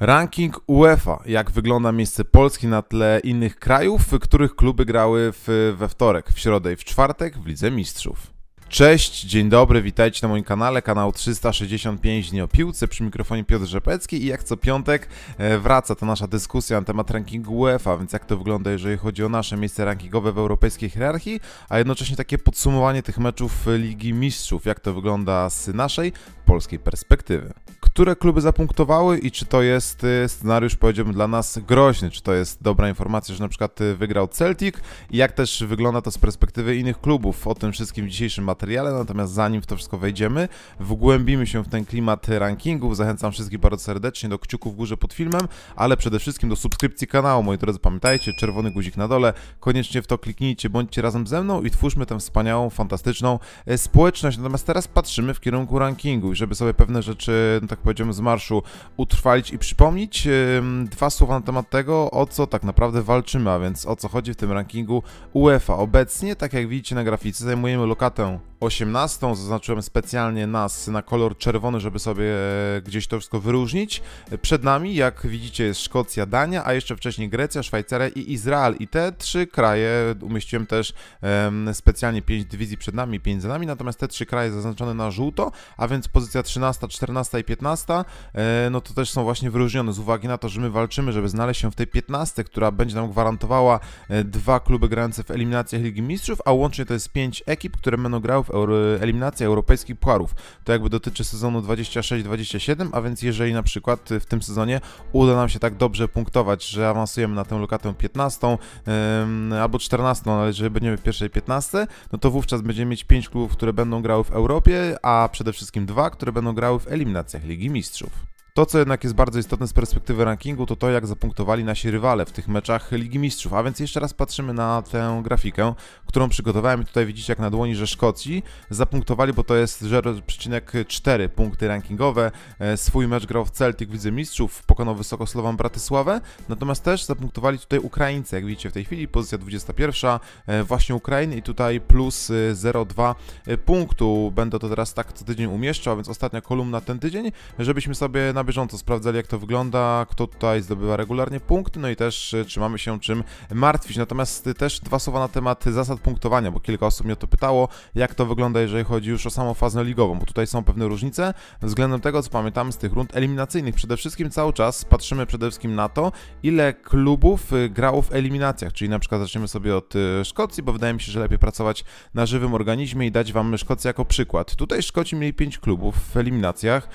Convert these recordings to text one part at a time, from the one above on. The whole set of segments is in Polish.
Ranking UEFA. Jak wygląda miejsce Polski na tle innych krajów, w których kluby grały w, we wtorek, w środę i w czwartek w Lidze Mistrzów. Cześć, dzień dobry, witajcie na moim kanale, kanał 365 Dni o Piłce, przy mikrofonie Piotr Rzepecki i jak co piątek e, wraca ta nasza dyskusja na temat rankingu UEFA, więc jak to wygląda, jeżeli chodzi o nasze miejsce rankingowe w europejskiej hierarchii, a jednocześnie takie podsumowanie tych meczów Ligi Mistrzów, jak to wygląda z naszej polskiej perspektywy które kluby zapunktowały i czy to jest y, scenariusz, powiedziałbym, dla nas groźny, czy to jest dobra informacja, że na przykład y, wygrał Celtic i jak też wygląda to z perspektywy innych klubów. O tym wszystkim w dzisiejszym materiale, natomiast zanim w to wszystko wejdziemy, wgłębimy się w ten klimat rankingów. Zachęcam wszystkich bardzo serdecznie do kciuków w górze pod filmem, ale przede wszystkim do subskrypcji kanału. Moi drodzy, pamiętajcie, czerwony guzik na dole, koniecznie w to kliknijcie, bądźcie razem ze mną i twórzmy tę wspaniałą, fantastyczną y, społeczność. Natomiast teraz patrzymy w kierunku rankingu i żeby sobie pewne rzeczy, no tak zapowiedzią z marszu utrwalić i przypomnieć dwa słowa na temat tego, o co tak naprawdę walczymy, a więc o co chodzi w tym rankingu UEFA. Obecnie, tak jak widzicie na grafice, zajmujemy lokatę 18, zaznaczyłem specjalnie nas na kolor czerwony, żeby sobie e, gdzieś to wszystko wyróżnić. Przed nami, jak widzicie, jest Szkocja, Dania, a jeszcze wcześniej Grecja, Szwajcaria i Izrael. I te trzy kraje umieściłem też um, specjalnie 5 dywizji przed nami, 5 za nami, natomiast te trzy kraje zaznaczone na żółto, a więc pozycja 13, 14 i 15 15, e, no to też są właśnie wyróżnione z uwagi na to, że my walczymy, żeby znaleźć się w tej 15, która będzie nam gwarantowała e, dwa kluby grające w eliminacjach Ligi Mistrzów, a łącznie to jest 5 ekip, które będą grały w eliminacjach europejskich pucharów. To jakby dotyczy sezonu 26-27, a więc jeżeli na przykład e, w tym sezonie uda nam się tak dobrze punktować, że awansujemy na tę lokatę 15 albo 14, ale jeżeli będziemy w pierwszej 15, no to wówczas będziemy mieć 5 klubów, które będą grały w Europie, a przede wszystkim dwa, które będą grały w eliminacjach Ligi Ligi Mistrzów. To, co jednak jest bardzo istotne z perspektywy rankingu, to to, jak zapunktowali nasi rywale w tych meczach Ligi Mistrzów. A więc jeszcze raz patrzymy na tę grafikę, którą przygotowałem i tutaj widzicie jak na dłoni, że Szkocji zapunktowali, bo to jest 0,4 punkty rankingowe. E, swój mecz grał w Celtic w Lidze Mistrzów, pokonał wysoko Bratysławę, natomiast też zapunktowali tutaj Ukraińcy, jak widzicie w tej chwili, pozycja 21, e, właśnie Ukrainy i tutaj plus 0,2 e, punktu. Będę to teraz tak co tydzień umieszczał, więc ostatnia kolumna ten tydzień, żebyśmy sobie na bieżąco sprawdzali, jak to wygląda, kto tutaj zdobywa regularnie punkty, no i też czy e, mamy się czym martwić. Natomiast e, też dwa słowa na temat zasad punktowania, bo kilka osób mnie o to pytało, jak to wygląda, jeżeli chodzi już o samą fazę ligową, bo tutaj są pewne różnice względem tego, co pamiętam z tych rund eliminacyjnych. Przede wszystkim cały czas patrzymy przede wszystkim na to, ile klubów e, grało w eliminacjach, czyli na przykład zaczniemy sobie od Szkocji, bo wydaje mi się, że lepiej pracować na żywym organizmie i dać Wam Szkocję jako przykład. Tutaj Szkoci mieli 5 klubów w eliminacjach,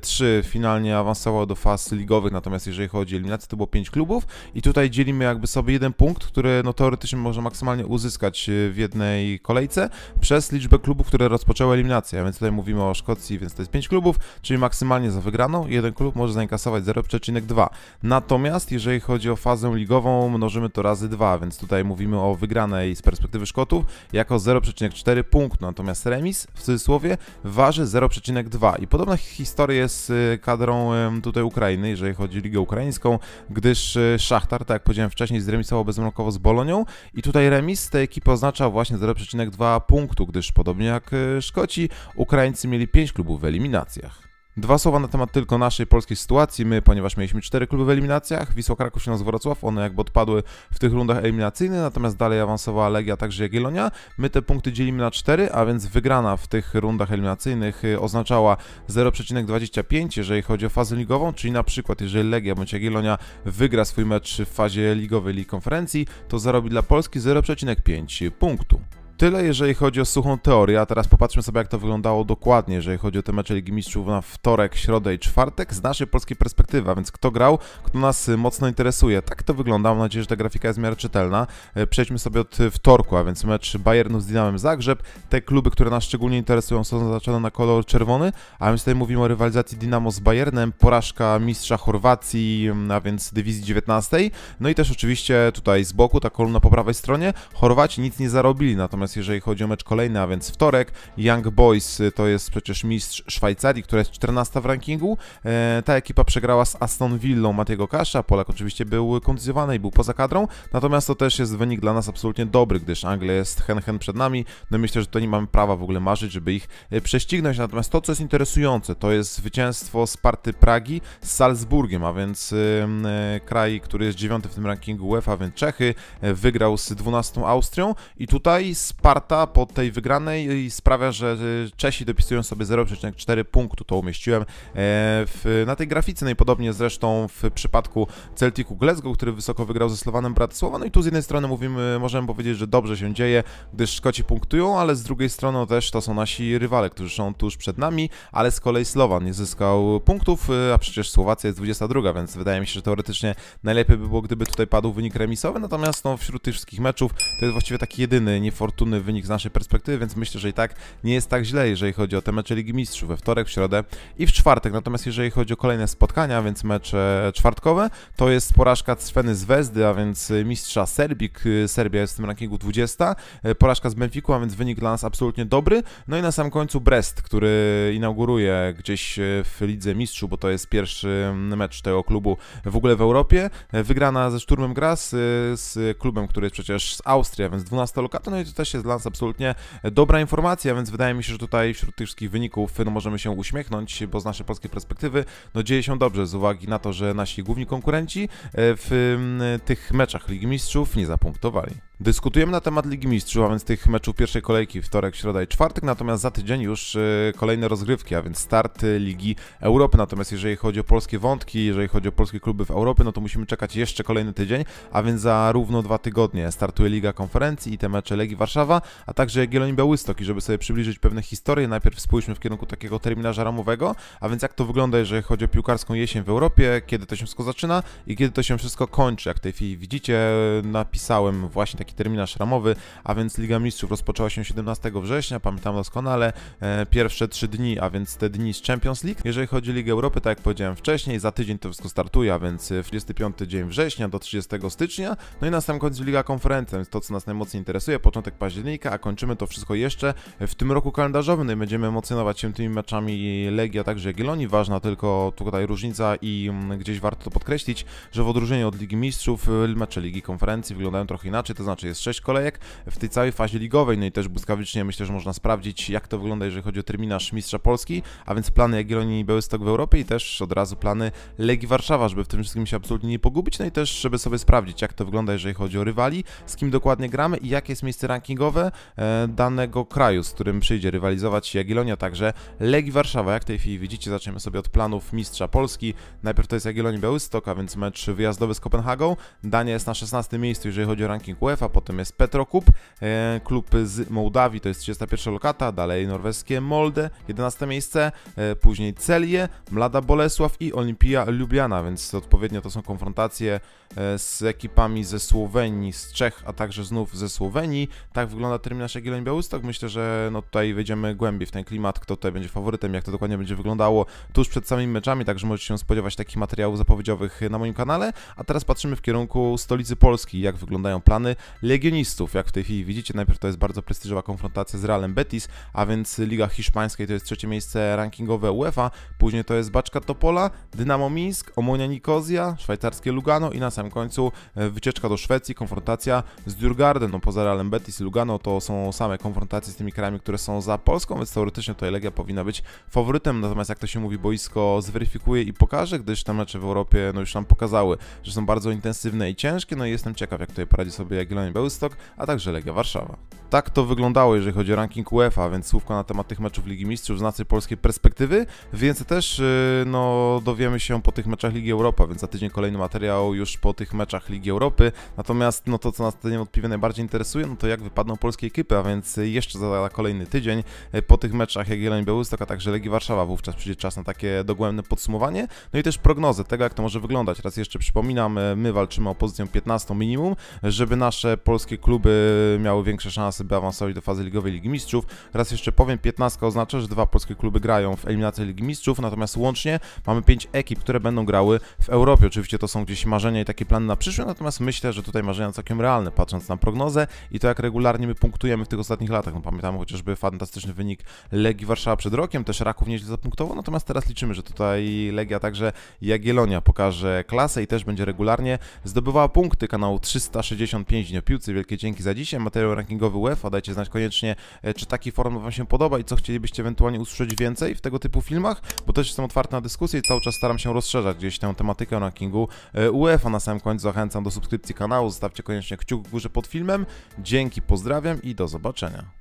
3 finalnie nie awansował do faz ligowych, natomiast jeżeli chodzi o eliminację, to było 5 klubów i tutaj dzielimy jakby sobie jeden punkt, który no teoretycznie można maksymalnie uzyskać e, w jednej kolejce przez liczbę klubów, które rozpoczęły eliminację, a więc tutaj mówimy o Szkocji, więc to jest 5 klubów, czyli maksymalnie za wygraną jeden klub może zainkasować 0,2. Natomiast jeżeli chodzi o fazę ligową, mnożymy to razy 2, więc tutaj mówimy o wygranej z perspektywy Szkotów jako 0,4 punktu, natomiast remis w cudzysłowie waży 0,2 i podobna historia jest z e, kadrą tutaj Ukrainy, jeżeli chodzi o ligę ukraińską, gdyż e, Szachtar, tak jak powiedziałem wcześniej, zremisował bezwarunkowo z Bolonią i tutaj remis tej ekipy oznacza właśnie 0,2 punktu, gdyż podobnie jak e, Szkoci, Ukraińcy mieli 5 klubów w eliminacjach. Dwa słowa na temat tylko naszej polskiej sytuacji. My, ponieważ mieliśmy cztery kluby w eliminacjach, Wisła Kraków, Śląsk, Wrocław, one jakby odpadły w tych rundach eliminacyjnych, natomiast dalej awansowała Legia, także Jagiellonia. My te punkty dzielimy na cztery, a więc wygrana w tych rundach eliminacyjnych y, oznaczała 0,25, jeżeli chodzi o fazę ligową, czyli na przykład jeżeli Legia bądź Jagiellonia wygra swój mecz w fazie ligowej Ligi Konferencji, to zarobi dla Polski 0,5 punktu tyle, jeżeli chodzi o suchą teorię, a teraz popatrzmy sobie, jak to wyglądało dokładnie, jeżeli chodzi o te mecze Ligi Mistrzów na wtorek, środę i czwartek z naszej polskiej perspektywy, a więc kto grał, kto nas y, mocno interesuje. Tak to wygląda, mam nadzieję, że ta grafika jest w miarę czytelna. E, przejdźmy sobie od y, wtorku, a więc mecz Bayernu z Dynamem Zagrzeb. Te kluby, które nas szczególnie interesują są zaznaczone na kolor czerwony, a więc tutaj mówimy o rywalizacji Dynamo z Bayernem, porażka mistrza Chorwacji, mm, a więc dywizji 19. No i też oczywiście tutaj z boku, ta kolumna po prawej stronie, Chorwaci nic nie zarobili, natomiast natomiast jeżeli chodzi o mecz kolejny, a więc wtorek, Young Boys y, to jest przecież mistrz Szwajcarii, która jest 14 w rankingu. E, ta ekipa przegrała z Aston Villą Matiego Kasza, Polak oczywiście był kondycjowany i był poza kadrą, natomiast to też jest wynik dla nas absolutnie dobry, gdyż Anglia jest hen-hen przed nami, no myślę, że to nie mamy prawa w ogóle marzyć, żeby ich e, prześcignąć, natomiast to, co jest interesujące, to jest zwycięstwo Sparty Pragi z Salzburgiem, a więc y, e, kraj, który jest dziewiąty w tym rankingu UEFA, więc Czechy, wygrał z 12 Austrią i tutaj z Sparta po tej wygranej sprawia, że y, Czesi dopisują sobie 0,4 punktu, to umieściłem e, w, na tej grafice, no i podobnie zresztą w przypadku Celticu Glasgow, który wysoko wygrał ze Slowanem Bratysława, no i tu z jednej strony mówimy, możemy powiedzieć, że dobrze się dzieje, gdyż Szkoci punktują, ale z drugiej strony też to są nasi rywale, którzy są tuż przed nami, ale z kolei Slowan nie zyskał punktów, y, a przecież Słowacja jest 22, więc wydaje mi się, że teoretycznie najlepiej by było, gdyby tutaj padł wynik remisowy, natomiast no, wśród tych wszystkich meczów to jest właściwie taki jedyny niefortunny wynik z naszej perspektywy, więc myślę, że i tak nie jest tak źle, jeżeli chodzi o te mecze Ligi Mistrzów we wtorek, w środę i w czwartek. Natomiast jeżeli chodzi o kolejne spotkania, więc mecze czwartkowe, to jest porażka Sveny z Wezdy, a więc y, mistrza Serbik. Y, Serbia jest w tym rankingu 20. Y, porażka z Benfiku, a więc wynik dla nas absolutnie dobry. No i na sam końcu Brest, który inauguruje gdzieś w Lidze Mistrzów, bo to jest pierwszy mm, mecz tego klubu w ogóle w Europie. Wygrana ze Szturmem Gras z klubem, który jest przecież z Austrii, a więc 12 Lokata, No i to też jest jest dla nas absolutnie dobra informacja, więc wydaje mi się, że tutaj wśród tych wszystkich wyników no, możemy się uśmiechnąć, bo z naszej polskiej perspektywy no, dzieje się dobrze z uwagi na to, że nasi główni konkurenci e, w tych meczach Ligi Mistrzów nie zapunktowali. Dyskutujemy na temat Ligi Mistrzów, a więc tych meczów pierwszej kolejki wtorek, środa i czwartek, natomiast za tydzień już y, kolejne rozgrywki, a więc start y, Ligi Europy. Natomiast jeżeli chodzi o polskie wątki, jeżeli chodzi o polskie kluby w Europie, no to musimy czekać jeszcze kolejny tydzień, a więc za równo dwa tygodnie startuje Liga Konferencji i te mecze Legii Warszawa, a także Jagielloń Białystok. I żeby sobie przybliżyć pewne historie, najpierw spójrzmy w kierunku takiego terminarza ramowego, a więc jak to wygląda, jeżeli chodzi o piłkarską jesień w Europie, kiedy to się wszystko zaczyna i kiedy to się wszystko kończy. Jak w tej chwili widzicie, napisałem właśnie taki taki terminarz ramowy, a więc Liga Mistrzów rozpoczęła się 17 września, pamiętam doskonale, e, pierwsze trzy dni, a więc te dni z Champions League. Jeżeli chodzi o Ligę Europy, tak jak powiedziałem wcześniej, za tydzień to wszystko startuje, a więc 35 e, dzień września do 30 stycznia, no i na sam koniec Liga Konferencja, więc to co nas najmocniej interesuje, początek października, a kończymy to wszystko jeszcze w tym roku kalendarzowym, no i będziemy emocjonować się tymi meczami Legia, a także Gieloni, ważna tylko tutaj różnica i mm, gdzieś warto to podkreślić, że w odróżnieniu od Ligi Mistrzów y, mecze Ligi Konferencji wyglądają trochę inaczej, to znaczy znaczy jest sześć kolejek w tej całej fazie ligowej, no i też błyskawicznie myślę, że można sprawdzić jak to wygląda, jeżeli chodzi o terminarz Mistrza Polski, a więc plany Jagiellonii i Białystok w Europie i też od razu plany Legii Warszawa, żeby w tym wszystkim się absolutnie nie pogubić, no i też żeby sobie sprawdzić jak to wygląda, jeżeli chodzi o rywali, z kim dokładnie gramy i jakie jest miejsce rankingowe e, danego kraju, z którym przyjdzie rywalizować Jagiellonia, także Legii Warszawa, jak w tej chwili widzicie, zaczniemy sobie od planów Mistrza Polski, najpierw to jest Jagiellonii Białystok, a więc mecz wyjazdowy z Kopenhagą, Dania jest na 16 miejscu, jeżeli chodzi o ranking UEFA, potem jest Petrokub, e, klub z Mołdawii to jest 31 lokata, dalej norweskie Molde, 11 miejsce, e, później Celje, Mlada Bolesław i Olimpia Ljubljana, więc odpowiednio to są konfrontacje e, z ekipami ze Słowenii, z Czech, a także znów ze Słowenii. Tak wygląda terminarz Jagielloń Białystok. Myślę, że no tutaj wejdziemy głębiej w ten klimat, kto tutaj będzie faworytem, jak to dokładnie będzie wyglądało tuż przed samymi meczami, także możecie się spodziewać takich materiałów zapowiedziowych na moim kanale. A teraz patrzymy w kierunku stolicy Polski, jak wyglądają plany legionistów. Jak w tej chwili widzicie, najpierw to jest bardzo prestiżowa konfrontacja z Realem Betis, a więc Liga Hiszpańskiej to jest trzecie miejsce rankingowe UEFA, później to jest Baczka Topola, Dynamo Mińsk, Omonia Nikozja, szwajcarskie Lugano i na samym końcu e, wycieczka do Szwecji, konfrontacja z Dürgarden. No poza Realem Betis i Lugano to są same konfrontacje z tymi krajami, które są za Polską, więc teoretycznie tutaj Legia powinna być faworytem, natomiast jak to się mówi, boisko zweryfikuje i pokaże, gdyż te mecze w Europie no już nam pokazały, że są bardzo intensywne i ciężkie, no i jestem ciekaw, jak tutaj poradzi sobie Jagiellonian Jagiellonia Białystok, a także Legia Warszawa. Tak to wyglądało, jeżeli chodzi o ranking UEFA, więc słówko na temat tych meczów Ligi Mistrzów z naszej polskiej perspektywy, więc też y, no, dowiemy się po tych meczach Ligi Europa, więc za tydzień kolejny materiał już po tych meczach Ligi Europy. Natomiast no, to, co nas niewątpliwie najbardziej interesuje, no to jak wypadną polskie ekipy, a więc jeszcze za kolejny tydzień y, po tych meczach Jagiellonia Białystok, a także Legii Warszawa wówczas przyjdzie czas na takie dogłębne podsumowanie, no i też prognozę tego, jak to może wyglądać. Raz jeszcze przypominam, y, my walczymy o pozycję 15 minimum, żeby nasze że polskie kluby miały większe szanse, by awansować do fazy ligowej Ligi Mistrzów. Raz jeszcze powiem, 15 oznacza, że dwa polskie kluby grają w eliminacji Ligi Mistrzów, natomiast łącznie mamy pięć ekip, które będą grały w Europie. Oczywiście to są gdzieś marzenia i takie plany na przyszłość. natomiast myślę, że tutaj marzenia całkiem realne, patrząc na prognozę i to jak regularnie my punktujemy w tych ostatnich latach. No, pamiętamy chociażby fantastyczny wynik Legii Warszawa przed rokiem, też Raków nieźle zapunktował, natomiast teraz liczymy, że tutaj Legia także Jagiellonia pokaże klasę i też będzie regularnie zdobywała punkty kanału 365 dni o piłce. Wielkie dzięki za dzisiaj. Materiał rankingowy UEFA. Dajcie znać koniecznie, e, czy taki format Wam się podoba i co chcielibyście ewentualnie usłyszeć więcej w tego typu filmach, bo też jestem otwarty na dyskusję i cały czas staram się rozszerzać gdzieś tę tematykę rankingu e, UEFA. Na samym końcu zachęcam do subskrypcji kanału. Zostawcie koniecznie kciuk w górze pod filmem. Dzięki, pozdrawiam i do zobaczenia.